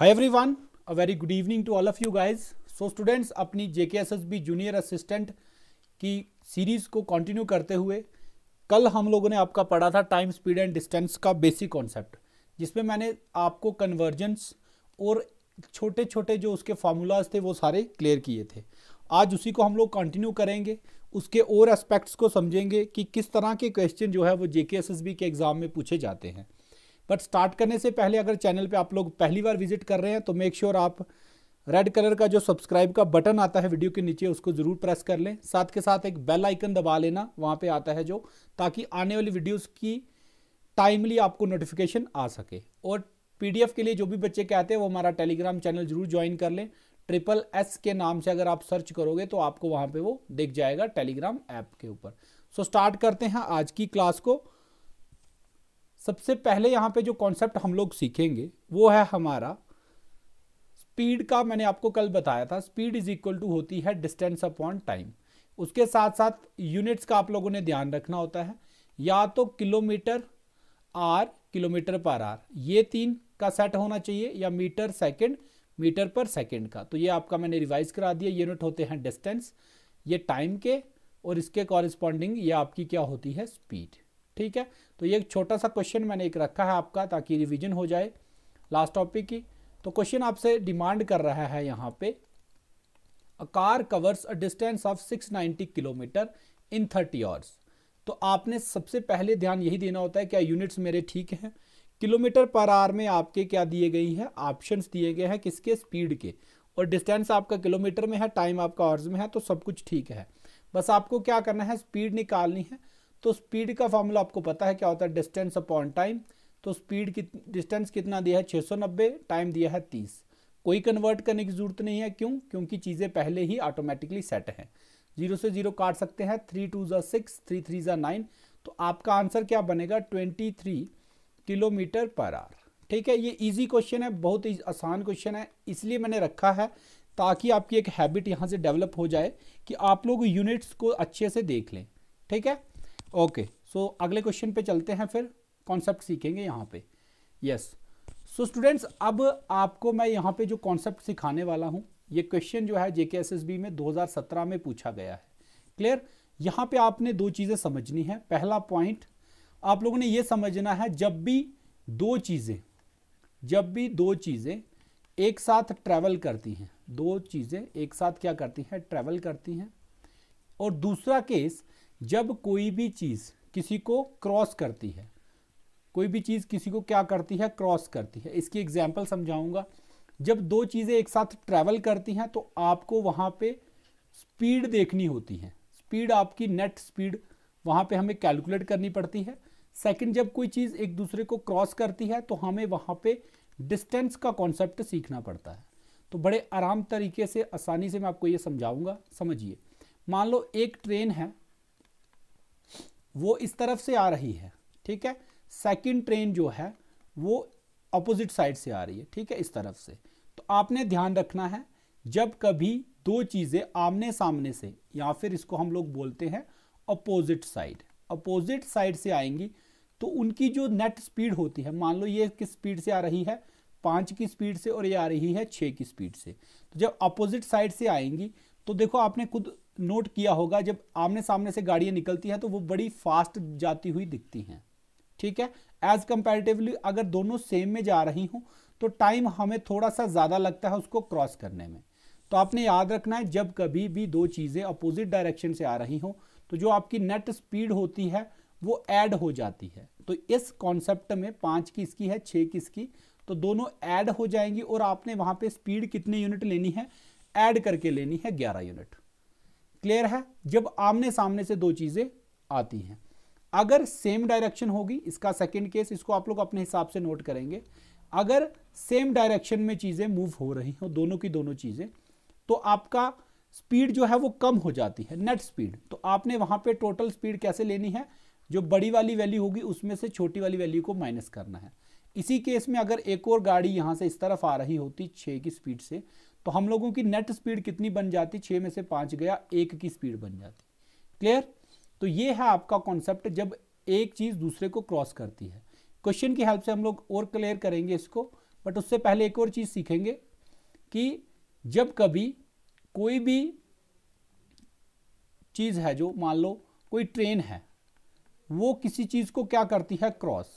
High everyone a very good evening to all of you guys so students अपनी J K S S B junior assistant की series को continue करते हुए कल हम लोगों ने आपका पढ़ा था टाइम स्पीड एंड डिस्टेंस का बेसिक कॉन्सेप्ट जिसमें मैंने आपको कन्वर्जेंस और छोटे छोटे जो उसके फार्मूलाज थे वो सारे क्लियर किए थे आज उसी को हम लोग कंटिन्यू करेंगे उसके और एस्पेक्ट्स को समझेंगे कि किस तरह के क्वेश्चन जो है वो J K S S B के एग्ज़ाम में पूछे जाते हैं बट स्टार्ट करने से पहले अगर चैनल पे आप लोग पहली बार विजिट कर रहे हैं तो मेक श्योर sure आप रेड कलर का जो सब्सक्राइब का बटन आता है वीडियो के नीचे उसको ज़रूर प्रेस कर लें साथ के साथ एक बेल आइकन दबा लेना वहाँ पे आता है जो ताकि आने वाली वीडियोस की टाइमली आपको नोटिफिकेशन आ सके और पीडीएफ के लिए जो भी बच्चे कहते हैं वो हमारा टेलीग्राम चैनल जरूर ज्वाइन कर लें ट्रिपल एस के नाम से अगर आप सर्च करोगे तो आपको वहाँ पर वो दिख जाएगा टेलीग्राम ऐप के ऊपर सो स्टार्ट करते हैं आज की क्लास को सबसे पहले यहाँ पे जो कॉन्सेप्ट हम लोग सीखेंगे वो है हमारा स्पीड का मैंने आपको कल बताया था स्पीड इज इक्वल टू होती है डिस्टेंस अपॉन टाइम उसके साथ साथ यूनिट्स का आप लोगों ने ध्यान रखना होता है या तो kilometre hour kilometre per hour ये तीन का सेट होना चाहिए या metre second metre per second का तो ये आपका मैंने रिवाइज करा दिया यूनिट होते हैं डिस्टेंस ये टाइम के और इसके कॉरिस्पॉन्डिंग ये आपकी क्या होती है स्पीड ठीक है तो ये एक छोटा सा क्वेश्चन मैंने एक रखा है आपका ताकि रिविजन हो जाए लास्ट टॉपिक की तो क्वेश्चन आपसे डिमांड कर रहा है यहाँ पे a car covers a distance of 690 kilometre in 30 hours तो आपने सबसे पहले ध्यान यही देना होता है क्या यूनिट्स मेरे ठीक हैं किलोमीटर पर आवर में आपके क्या दिए गई हैं ऑप्शंस दिए गए हैं किसके स्पीड के और डिस्टेंस आपका किलोमीटर में है टाइम आपका आवर्स में है तो सब कुछ ठीक है बस आपको क्या करना है स्पीड निकालनी है तो स्पीड का फॉर्मूला आपको पता है क्या होता है डिस्टेंस अपॉन टाइम तो स्पीड कित डिस्टेंस कितना दिया है 690 टाइम दिया है 30 कोई कन्वर्ट करने की ज़रूरत नहीं है क्यों क्योंकि चीज़ें पहले ही ऑटोमेटिकली सेट हैं जीरो से जीरो काट सकते हैं थ्री टू ज़ा सिक्स थ्री थ्री ज़ा नाइन तो आपका आंसर क्या बनेगा twenty three kilometre per hour ठीक है ये इजी क्वेश्चन है बहुत ही आसान क्वेश्चन है इसलिए मैंने रखा है ताकि आपकी एक हैबिट यहाँ से डेवलप हो जाए कि आप लोग यूनिट्स को अच्छे से देख लें ठीक है ओके सो अगले क्वेश्चन पे चलते हैं फिर कॉन्सेप्ट सीखेंगे यहाँ पे यस सो स्टूडेंट्स अब आपको मैं यहाँ पे जो कॉन्सेप्ट सिखाने वाला हूँ ये क्वेश्चन जो है जेके में 2017 में पूछा गया है क्लियर यहाँ पे आपने दो चीज़ें समझनी है पहला पॉइंट आप लोगों ने ये समझना है जब भी दो चीज़ें जब भी दो चीज़ें एक साथ ट्रैवल करती हैं दो चीज़ें एक साथ क्या करती हैं ट्रैवल करती हैं और दूसरा केस जब कोई भी चीज़ किसी को क्रॉस करती है कोई भी चीज़ किसी को क्या करती है क्रॉस करती है इसकी एग्जाम्पल समझाऊंगा जब दो चीज़ें एक साथ ट्रैवल करती हैं तो आपको वहाँ पे स्पीड देखनी होती है स्पीड आपकी नेट स्पीड वहाँ पे हमें कैलकुलेट करनी पड़ती है सेकंड जब कोई चीज़ एक दूसरे को क्रॉस करती है तो हमें वहाँ पे डिस्टेंस का कॉन्सेप्ट सीखना पड़ता है तो बड़े आराम तरीके से आसानी से मैं आपको ये समझाऊँगा समझिए मान लो एक ट्रेन है वो इस तरफ से आ रही है ठीक है सेकंड ट्रेन जो है वो अपोजिट साइड से आ रही है ठीक है इस तरफ से तो आपने ध्यान रखना है जब कभी दो चीज़ें आमने सामने से या फिर इसको हम लोग बोलते हैं अपोजिट साइड अपोजिट साइड से आएंगी तो उनकी जो नेट स्पीड होती है मान लो ये किस स्पीड से आ रही है पांच की स्पीड से और ये आ रही है छ की स्पीड से तो जब अपोजिट साइड से आएंगी तो देखो आपने खुद नोट किया होगा जब आमने सामने से गाड़ियां निकलती हैं तो वो बड़ी फास्ट जाती हुई दिखती हैं ठीक है एज कंपेरेटिवली अगर दोनों सेम में जा रही हूं तो टाइम हमें थोड़ा सा ज़्यादा लगता है उसको क्रॉस करने में तो आपने याद रखना है जब कभी भी दो चीज़ें अपोजिट डायरेक्शन से आ रही हों तो जो आपकी नेट स्पीड होती है वो एड हो जाती है तो इस कॉन्सेप्ट में पांच किसकी है छः किसकी तो दोनों ऐड हो जाएंगी और आपने वहां पे स्पीड कितने यूनिट लेनी है ऐड करके लेनी है ग्यारह यूनिट क्लियर है जब आमने सामने से दो चीजें आती हैं अगर सेम डायरेक्शन होगी इसका सेकंड केस इसको आप लोग अपने हिसाब से नोट करेंगे अगर सेम डायरेक्शन में चीज़ें मूव हो रही हो दोनों की दोनों चीज़ें तो आपका स्पीड जो है वो कम हो जाती है नेट स्पीड तो आपने वहां पे टोटल स्पीड कैसे लेनी है जो बड़ी वाली वैल्यू होगी उसमें से छोटी वाली वैल्यू को माइनस करना है इसी केस में अगर एक और गाड़ी यहां से इस तरफ आ रही होती छः की स्पीड से तो हम लोगों की नेट स्पीड कितनी बन जाती छः में से पाँच गया एक की स्पीड बन जाती क्लियर तो ये है आपका कॉन्सेप्ट जब एक चीज़ दूसरे को क्रॉस करती है क्वेश्चन की हेल्प से हम लोग और क्लियर करेंगे इसको बट उससे पहले एक और चीज़ सीखेंगे कि जब कभी कोई भी चीज़ है जो मान लो कोई ट्रेन है वो किसी चीज़ को क्या करती है क्रॉस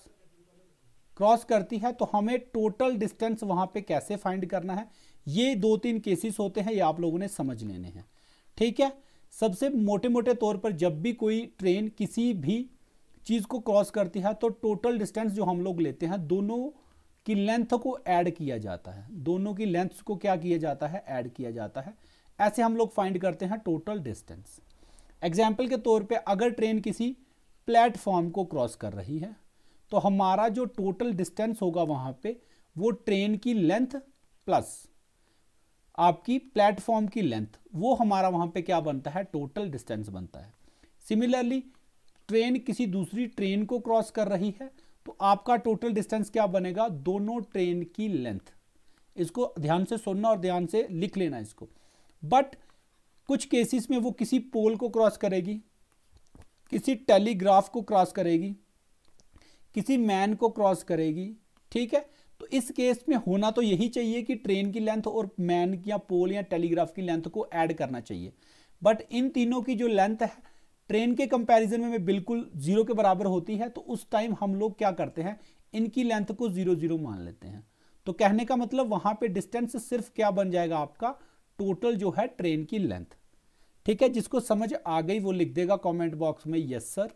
क्रॉस करती है तो हमें टोटल डिस्टेंस वहां पे कैसे फाइंड करना है ये दो तीन केसेस होते हैं ये आप लोगों ने समझ लेने हैं ठीक है सबसे मोटे मोटे तौर पर जब भी कोई ट्रेन किसी भी चीज़ को क्रॉस करती है तो टोटल डिस्टेंस जो हम लोग लेते हैं दोनों की लेंथ को ऐड किया जाता है दोनों की लेंथ को क्या किया जाता है ऐड किया जाता है ऐसे हम लोग फाइंड करते हैं टोटल डिस्टेंस एग्जाम्पल के तौर पर अगर ट्रेन किसी प्लेटफॉर्म को क्रॉस कर रही है तो हमारा जो टोटल डिस्टेंस होगा वहां पे वो ट्रेन की लेंथ प्लस आपकी प्लेटफॉर्म की लेंथ वो हमारा वहां पे क्या बनता है टोटल डिस्टेंस बनता है सिमिलरली ट्रेन किसी दूसरी ट्रेन को क्रॉस कर रही है तो आपका टोटल डिस्टेंस क्या बनेगा दोनों ट्रेन की लेंथ इसको ध्यान से सुनना और ध्यान से लिख लेना इसको बट कुछ केसेस में वो किसी पोल को क्रॉस करेगी किसी टेलीग्राफ को क्रॉस करेगी किसी मैन को क्रॉस करेगी ठीक है तो इस केस में होना तो यही चाहिए कि ट्रेन की लेंथ और मैन या पोल या टेलीग्राफ की लेंथ को ऐड करना चाहिए बट इन तीनों की जो लेंथ है ट्रेन के कंपैरिजन में, में बिल्कुल जीरो के बराबर होती है तो उस टाइम हम लोग क्या करते हैं इनकी लेंथ को जीरो जीरो मान लेते हैं तो कहने का मतलब वहां पे डिस्टेंस सिर्फ क्या बन जाएगा आपका टोटल जो है ट्रेन की लेंथ ठीक है जिसको समझ आ गई वो लिख देगा कमेंट बॉक्स में यस सर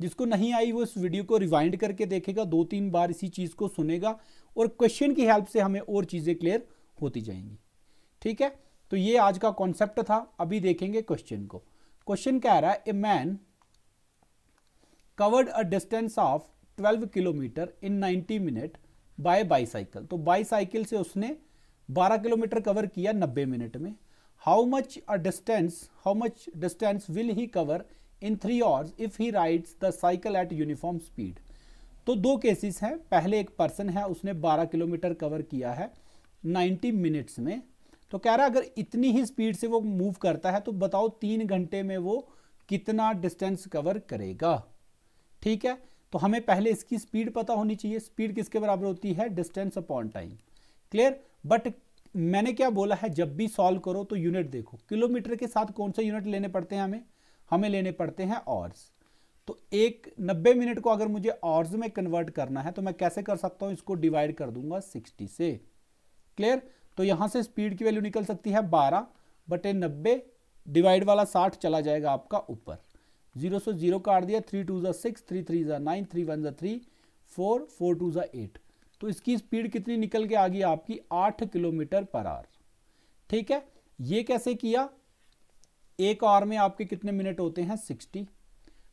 जिसको नहीं आई वो इस वीडियो को रिवाइंड करके देखेगा दो तीन बार इसी चीज़ को सुनेगा और क्वेश्चन की हेल्प से हमें और चीज़ें क्लियर होती जाएंगी ठीक है तो ये आज का कॉन्सेप्ट था अभी देखेंगे क्वेश्चन को क्वेश्चन कह रहा है a man covered a distance of 12 kilometre in 90 minute by bicycle तो बाईसाइकिल से उसने 12 किलोमीटर कवर किया 90 मिनट में how much a distance how much distance will he cover in three hours if he rides the cycle at uniform speed तो दो cases हैं पहले एक पर्सन है उसने 12 किलोमीटर कवर किया है 90 मिनट्स में तो कह रहा है अगर इतनी ही स्पीड से वो मूव करता है तो बताओ तीन घंटे में वो कितना डिस्टेंस कवर करेगा ठीक है तो हमें पहले इसकी स्पीड पता होनी चाहिए स्पीड किसके बराबर होती है distance upon time clear but मैंने क्या बोला है जब भी सॉल्व करो तो यूनिट देखो किलोमीटर के साथ कौन से यूनिट लेने पड़ते हैं हमें हमें लेने पड़ते हैं ऑर्स तो एक 90 मिनट को अगर मुझे ऑर्स में कन्वर्ट करना है तो मैं कैसे कर सकता हूं इसको डिवाइड कर दूंगा 60 से क्लियर तो यहां से स्पीड की वैल्यू निकल सकती है 12 बटे नब्बे डिवाइड वाला 60 चला जाएगा आपका ऊपर जीरो से जीरो काट दिया थ्री टू ज़ा सिक्स थ्री थ्री ज़ा नाइन थ्री वन ज़ा थ्री फोर फोर टू ज़ा एट तो इसकी स्पीड कितनी निकल के आ गई आपकी आठ किलोमीटर पर आवर ठीक है ये कैसे किया एक आवर में आपके कितने मिनट होते हैं सिक्सटी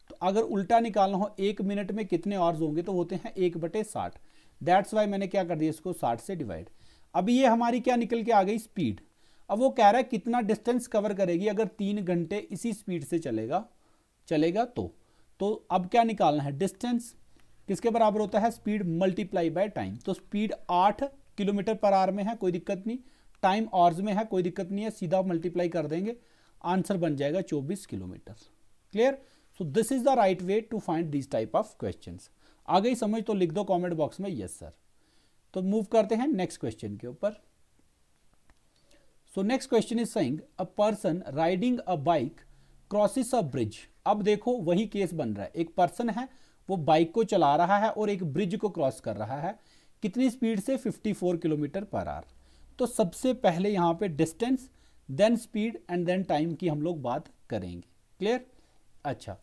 तो अगर उल्टा निकालना हो एक मिनट में कितने आवर्स होंगे तो होते हैं एक बटे साठ दैट्स वाई मैंने क्या कर दिया इसको साठ से डिवाइड अब ये हमारी क्या निकल के आ गई स्पीड अब वो कह रहा है कितना डिस्टेंस कवर करेगी अगर तीन घंटे इसी स्पीड से चलेगा चलेगा तो तो अब क्या निकालना है डिस्टेंस किसके बराबर होता है स्पीड मल्टीप्लाई बाय टाइम तो स्पीड आठ किलोमीटर पर आवर में है कोई दिक्कत नहीं टाइम आवर्स में है कोई दिक्कत नहीं है सीधा मल्टीप्लाई कर देंगे आंसर बन जाएगा 24 kilometre clear so this is the right way to find this type of question आ गई समझ तो लिख दो कॉमेंट बॉक्स में यस सर तो मूव करते हैं नेक्स्ट क्वेश्चन के ऊपर so next question is saying a person riding a bike crosses a bridge अब देखो वही केस बन रहा है एक पर्सन है वो बाइक को चला रहा है और एक ब्रिज को क्रॉस कर रहा है कितनी स्पीड से 54 किलोमीटर पर आर तो सबसे पहले यहाँ पे distance then speed and then time की हम लोग बात करेंगे क्लियर अच्छा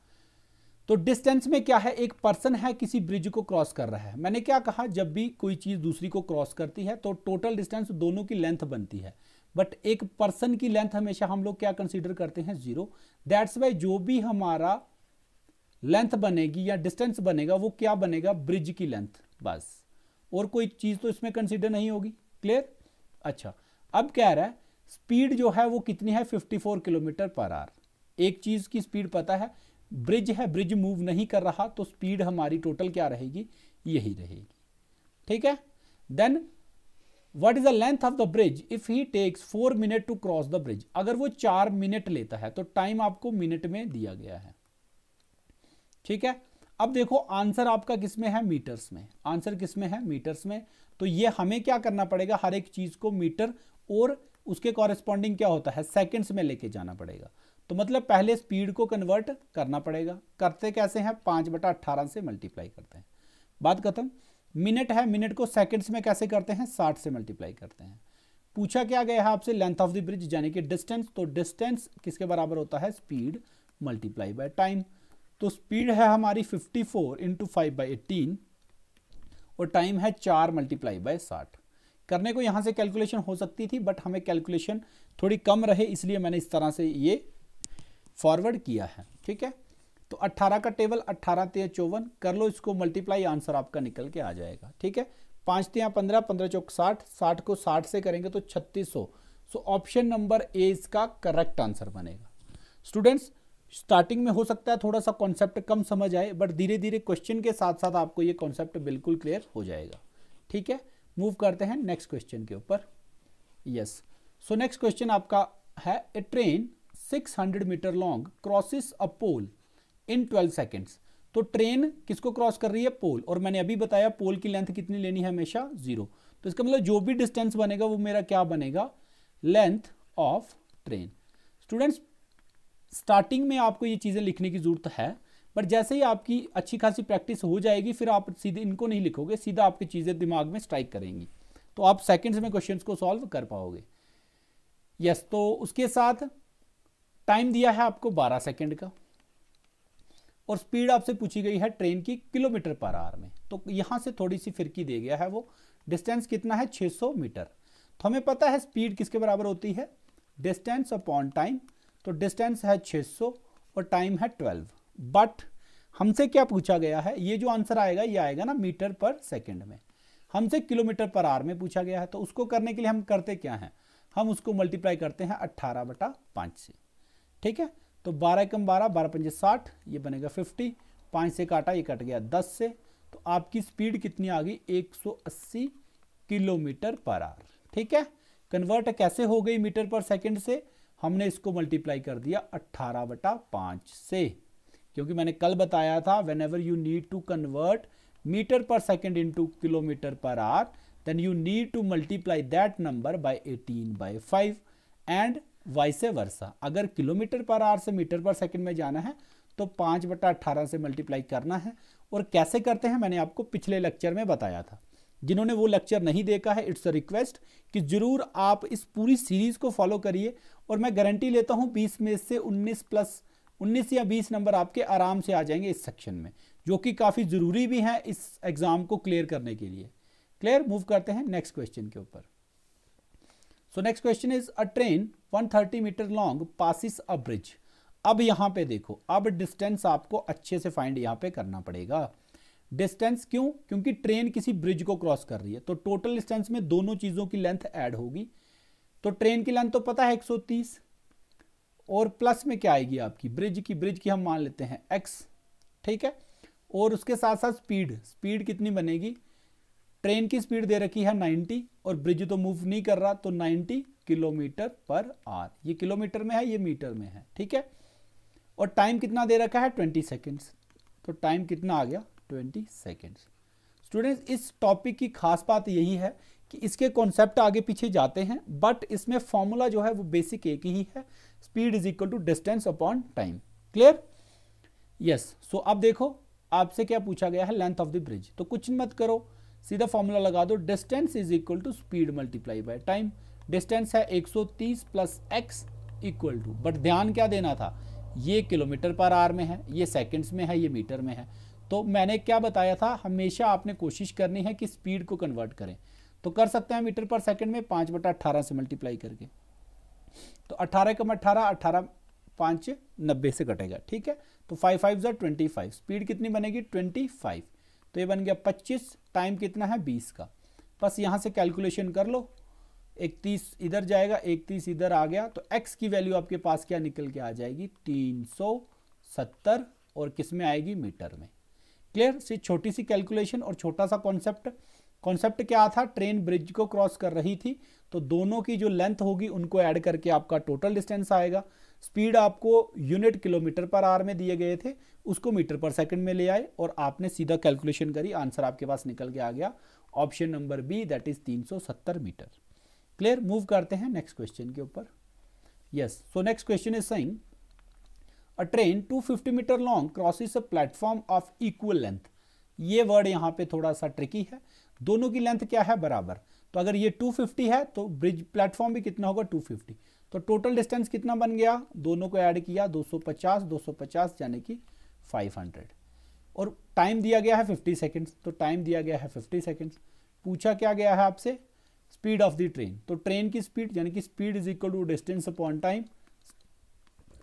तो डिस्टेंस में क्या है एक पर्सन है किसी ब्रिज को क्रॉस कर रहा है मैंने क्या कहा जब भी कोई चीज़ दूसरी को क्रॉस करती है तो टोटल डिस्टेंस दोनों की लेंथ बनती है बट एक पर्सन की लेंथ हमेशा हम लोग क्या कंसीडर करते हैं जीरो दैट्स वाई जो भी हमारा लेंथ बनेगी या डिस्टेंस बनेगा वो क्या बनेगा ब्रिज की लेंथ बस और कोई चीज़ तो इसमें कंसिडर नहीं होगी क्लियर अच्छा अब कह रहा है स्पीड जो है वो कितनी है 54 किलोमीटर पर आर एक चीज़ की स्पीड पता है ब्रिज है ब्रिज मूव नहीं कर रहा तो स्पीड हमारी टोटल क्या रहेगी यही रहेगी ठीक है then what is the length of the bridge if he takes four minute to cross the bridge अगर वो चार मिनट लेता है तो टाइम आपको मिनट में दिया गया है ठीक है अब देखो आंसर आपका किसमें है मीटर्स में आंसर किसमें है मीटर्स में तो ये हमें क्या करना पड़ेगा हर एक चीज को मीटर और उसके कॉरेस्पॉन्डिंग क्या होता है सेकेंड्स में लेके जाना पड़ेगा तो मतलब पहले स्पीड को कन्वर्ट करना पड़ेगा करते कैसे हैं पाँच बटा अट्ठारह से मल्टीप्लाई करते हैं बात खत्म मिनट है मिनट को सेकेंड्स में कैसे करते हैं साठ से मल्टीप्लाई करते हैं पूछा क्या गया है आपसे लेंथ ऑफ द ब्रिज यानी कि डिस्टेंस तो डिस्टेंस किसके बराबर होता है स्पीड मल्टीप्लाई बाय टाइम तो स्पीड है हमारी 54 four into five by eighteen और टाइम है चार मल्टीप्लाई बाय साठ करने को यहाँ से कैलकुलेशन हो सकती थी बट हमें कैलकुलेशन थोड़ी कम रहे इसलिए मैंने इस तरह से ये फॉरवर्ड किया है ठीक है तो 18 का टेबल 18 तेरह चौवन कर लो इसको मल्टीप्लाई आंसर आपका निकल के आ जाएगा ठीक है पाँच तेरह पंद्रह पंद्रह चौक साठ साठ को साठ से करेंगे तो छत्तीस सो ऑप्शन नंबर ए इसका करेक्ट आंसर बनेगा स्टूडेंट्स स्टार्टिंग में हो सकता है थोड़ा सा कॉन्सेप्ट कम समझ आए बट धीरे धीरे क्वेश्चन के साथ साथ आपको ये कॉन्सेप्ट बिल्कुल क्लियर हो जाएगा ठीक है मूव करते हैं नेक्स्ट क्वेश्चन के ऊपर यस सो नेक्स्ट क्वेश्चन आपका है a train 600 metre long crosses a pole in 12 seconds तो ट्रेन किसको क्रॉस कर रही है पोल और मैंने अभी बताया पोल की लेंथ कितनी लेनी है हमेशा जीरो तो इसका मतलब जो भी डिस्टेंस बनेगा वो मेरा क्या बनेगा length of train students starting में आपको ये चीज़ें लिखने की ज़रूरत है पर जैसे ही आपकी अच्छी खासी प्रैक्टिस हो जाएगी फिर आप सीधे इनको नहीं लिखोगे सीधा आपकी चीज़ें दिमाग में स्ट्राइक करेंगी तो आप सेकेंड्स में क्वेश्चन को सॉल्व कर पाओगे यस तो उसके साथ टाइम दिया है आपको 12 सेकंड का और स्पीड आपसे पूछी गई है ट्रेन की किलोमीटर पर आर में तो यहां से थोड़ी सी फिरकी दे गया है वो डिस्टेंस कितना है 600 मीटर तो हमें पता है स्पीड किसके बराबर होती है डिस्टेंस अपॉन टाइम तो डिस्टेंस है 600 और टाइम है ट्वेल्व बट हमसे क्या पूछा गया है ये जो आंसर आएगा ये आएगा ना मीटर पर सेकेंड में हमसे किलोमीटर पर आर में पूछा गया है तो उसको करने के लिए हम करते क्या हैं हम उसको मल्टीप्लाई करते हैं अट्ठारह बटा पाँच से ठीक है तो बारह कम बारह बारह पंजे साठ ये बनेगा फिफ्टी पाँच से काटा ये कट गया दस से तो आपकी स्पीड कितनी आ गई एक सौ अस्सी किलोमीटर पर आर ठीक है कन्वर्ट कैसे हो गई मीटर पर सेकेंड से हमने इसको मल्टीप्लाई कर दिया अट्ठारह बटा पाँच से क्योंकि मैंने कल बताया था whenever you need to convert metre per second into kilometre per hour then you need to multiply number number by 18 by 5 and vice versa अगर किलोमीटर पर आर से मीटर पर सेकेंड में जाना है तो पाँच बटा अट्ठारह से मल्टीप्लाई करना है और कैसे करते हैं मैंने आपको पिछले लेक्चर में बताया था जिन्होंने वो लेक्चर नहीं देखा है इट्स अ रिक्वेस्ट कि ज़रूर आप इस पूरी सीरीज़ को फॉलो करिए और मैं गारंटी लेता हूँ बीस में से उन्नीस प्लस 19 या 20 नंबर आपके आराम से आ जाएंगे इस सेक्शन में जो कि काफ़ी ज़रूरी भी हैं इस एग्ज़ाम को क्लियर करने के लिए क्लियर मूव करते हैं नेक्स्ट क्वेश्चन के ऊपर so next question is a train 130 metre long passes a bridge अब यहाँ पे देखो अब डिस्टेंस आपको अच्छे से फाइंड यहाँ पे करना पड़ेगा डिस्टेंस क्यों क्योंकि ट्रेन किसी ब्रिज को क्रॉस कर रही है तो टोटल डिस्टेंस में दोनों चीज़ों की लेंथ ऐड होगी तो ट्रेन की लेंथ तो पता है 130 और प्लस में क्या आएगी आपकी ब्रिज की ब्रिज की हम मान लेते हैं एक्स ठीक है और उसके साथ साथ स्पीड स्पीड कितनी बनेगी ट्रेन की स्पीड दे रखी है 90 और ब्रिज तो मूव नहीं कर रहा तो 90 किलोमीटर पर आर ये किलोमीटर में है ये मीटर में है ठीक है और टाइम कितना दे रखा है 20 सेकेंड्स तो टाइम कितना आ गया 20 सेकेंड्स स्टूडेंट्स इस टॉपिक की खास बात यही है कि इसके कॉन्सेप्ट आगे पीछे जाते हैं बट इसमें फॉर्मूला जो है वो बेसिक एक ही है speed is equal to distance upon time clear yes so अब देखो आपसे क्या पूछा गया है लेंथ ऑफ द ब्रिज तो कुछ मत करो सीधा फॉर्मूला लगा दो distance is equal to speed multiply by time distance है 130 plus x equal to but ध्यान क्या देना था ये किलोमीटर पर आर में है ये सेकंड्स में है ये मीटर में है तो मैंने क्या बताया था हमेशा आपने कोशिश करनी है कि स्पीड को कन्वर्ट करें तो कर सकते हैं मीटर पर सेकेंड में पाँच बटा अट्ठारह से मल्टीप्लाई करके तो अट्ठारह कम अट्ठारह अठारह पाँच नब्बे से कटेगा ठीक है तो फाइव फाइव जो ट्वेंटी फाइव स्पीड कितनी बनेगी ट्वेंटी फाइव तो ये बन गया पच्चीस टाइम कितना है बीस का बस यहाँ से कैलकुलेशन कर लो इकतीस इधर जाएगा इकतीस इधर आ गया तो एक्स की वैल्यू आपके पास क्या निकल के आ जाएगी तीन सौ सत्तर और किस में आएगी मीटर में क्लियर सी छोटी सी कैलकुलेशन और छोटा सा कॉन्सेप्ट कॉन्सेप्ट क्या था ट्रेन ब्रिज को क्रॉस कर रही थी तो दोनों की जो लेंथ होगी उनको ऐड करके आपका टोटल डिस्टेंस आएगा स्पीड आपको यूनिट किलोमीटर पर आर में दिए गए थे उसको मीटर पर सेकंड में ले आए और आपने सीधा कैलकुलेशन करी आंसर आपके पास निकल के आ गया option number B that is 370 metre clear move करते हैं नेक्स्ट क्वेश्चन के ऊपर yes so next question is saying a train 250 metre long crosses a platform of equal length ये वर्ड यहाँ पे थोड़ा सा ट्रिकी है दोनों की लेंथ क्या है बराबर तो अगर ये 250 है तो ब्रिज प्लेटफॉर्म भी कितना होगा 250 तो टोटल डिस्टेंस कितना बन गया दोनों को ऐड किया 250 250 यानी कि 500 और टाइम दिया गया है 50 सेकंड्स तो टाइम दिया गया है 50 सेकंड्स पूछा क्या गया है आपसे स्पीड ऑफ द ट्रेन तो ट्रेन की स्पीड यानी कि speed is equal to distance upon time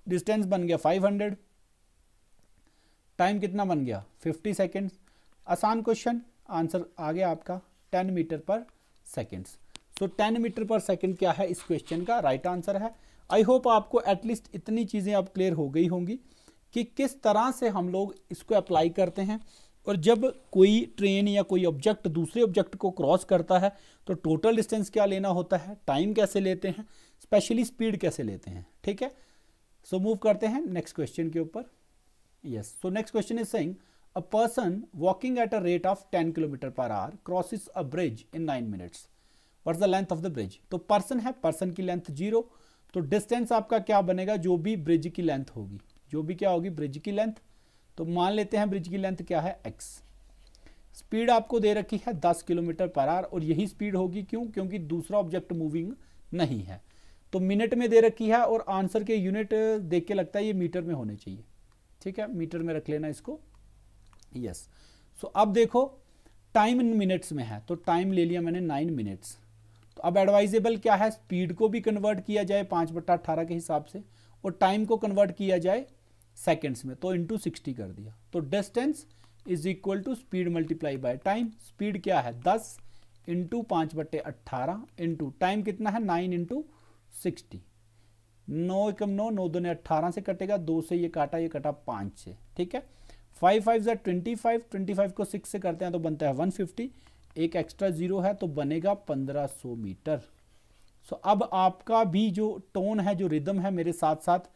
distance बन गया फाइव टाइम कितना बन गया फिफ्टी सेकेंड्स आसान क्वेश्चन आंसर आ गया आपका ten metre per seconds so ten metre per second क्या है इस क्वेश्चन का राइट right आंसर है आई होप आपको एटलीस्ट इतनी चीज़ें अब क्लियर हो गई होंगी कि किस तरह से हम लोग इसको अप्लाई करते हैं और जब कोई ट्रेन या कोई ऑब्जेक्ट दूसरे ऑब्जेक्ट को क्रॉस करता है तो टोटल डिस्टेंस क्या लेना होता है टाइम कैसे लेते हैं स्पेशली स्पीड कैसे लेते हैं ठीक है सो so, मूव करते हैं नेक्स्ट क्वेश्चन के ऊपर yes so next question is saying A person walking at a rate of 10 km per hour crosses a bridge in 9 minutes. What's the length of the bridge? तो person है person की length zero तो distance आपका क्या बनेगा जो भी bridge की length होगी जो भी क्या होगी bridge की length तो मान लेते हैं ब्रिज की लेंथ क्या है x स्पीड आपको दे रखी है 10 किलोमीटर पर आर और यही स्पीड होगी क्यों क्योंकि दूसरा ऑब्जेक्ट मूविंग नहीं है तो मिनट में दे रखी है और आंसर के यूनिट देख के लगता है ये मीटर में होने चाहिए ठीक है मीटर में रख लेना इसको यस सो अब देखो टाइम इन मिनट्स में है तो टाइम ले लिया मैंने नाइन मिनट्स तो अब एडवाइजेबल क्या है स्पीड को भी कन्वर्ट किया जाए पाँच बट्टा अट्ठारह के हिसाब से और टाइम को कन्वर्ट किया जाए सेकेंड्स में तो इंटू सिक्सटी कर दिया तो distance is equal to speed multiply by time speed क्या है दस इंटू पाँच बट्टे अट्ठारह इंटू टाइम कितना है नाइन इंटू सिक्सटी नौ एकम नौ नौ दो ने अट्ठारह से कटेगा दो से ये काटा ये कटा पाँच से ठीक है फाइव फाइव जै ट्वेंटी फाइव ट्वेंटी फाइव को सिक्स से करते हैं तो बनता है वन फिफ्टी एक एक्स्ट्रा ज़ीरो है तो बनेगा पंद्रह सौ मीटर सो अब आपका भी जो टोन है जो रिदम है मेरे साथ साथ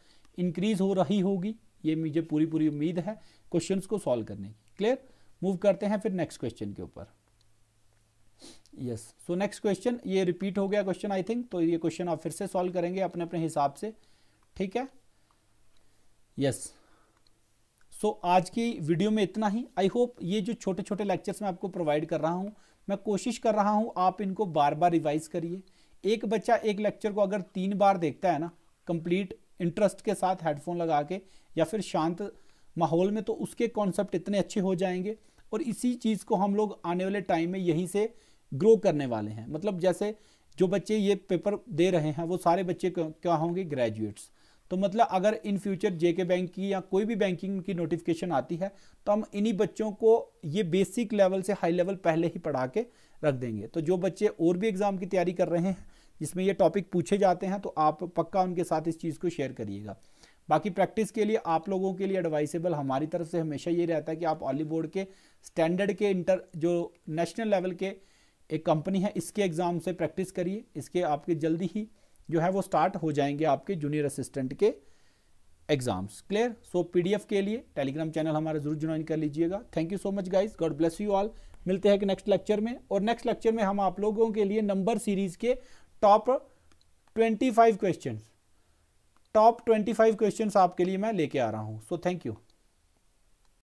इंक्रीज़ हो रही होगी ये मुझे पूरी पूरी उम्मीद है क्वेश्चंस को सॉल्व करने की क्लियर मूव करते हैं फिर नेक्स्ट क्वेश्चन के ऊपर यस सो नेक्स्ट क्वेश्चन ये रिपीट हो गया क्वेश्चन आई थिंक तो ये क्वेश्चन आप फिर से सॉल्व करेंगे अपने अपने हिसाब से ठीक है यस yes. सो so, आज की वीडियो में इतना ही आई होप ये जो छोटे छोटे लेक्चर्स मैं आपको प्रोवाइड कर रहा हूँ मैं कोशिश कर रहा हूँ आप इनको बार बार रिवाइज करिए एक बच्चा एक लेक्चर को अगर तीन बार देखता है ना कंप्लीट इंटरेस्ट के साथ हेडफोन लगा के या फिर शांत माहौल में तो उसके कॉन्सेप्ट इतने अच्छे हो जाएंगे और इसी चीज़ को हम लोग आने वाले टाइम में यहीं से ग्रो करने वाले हैं मतलब जैसे जो बच्चे ये पेपर दे रहे हैं वो सारे बच्चे क्या होंगे ग्रेजुएट्स तो मतलब अगर इन फ्यूचर जे के बैंक की या कोई भी बैंकिंग की नोटिफिकेशन आती है तो हम इन्हीं बच्चों को ये बेसिक लेवल से हाई लेवल पहले ही पढ़ा के रख देंगे तो जो बच्चे और भी एग्ज़ाम की तैयारी कर रहे हैं जिसमें ये टॉपिक पूछे जाते हैं तो आप पक्का उनके साथ इस चीज़ को शेयर करिएगा बाकी प्रैक्टिस के लिए आप लोगों के लिए एडवाइसेबल हमारी तरफ से हमेशा ये रहता है कि आप ऑली बोर्ड के स्टैंडर्ड के इंटर जो नेशनल लेवल के एक कंपनी है इसके एग्ज़ाम से प्रैक्टिस करिए इसके आपके जल्दी ही जो है वो स्टार्ट हो जाएंगे आपके जूनियर असिस्टेंट के एग्जाम्स क्लियर सो पीडीएफ के लिए टेलीग्राम चैनल हमारा जरूर ज्वाइन कर लीजिएगा thank you so much guys God bless you all मिलते हैं कि नेक्स्ट लेक्चर में और नेक्स्ट लेक्चर में हम आप लोगों के लिए नंबर सीरीज के top twenty five question top twenty five question आपके लिए मैं लेके आ रहा हूँ सो थैंक यू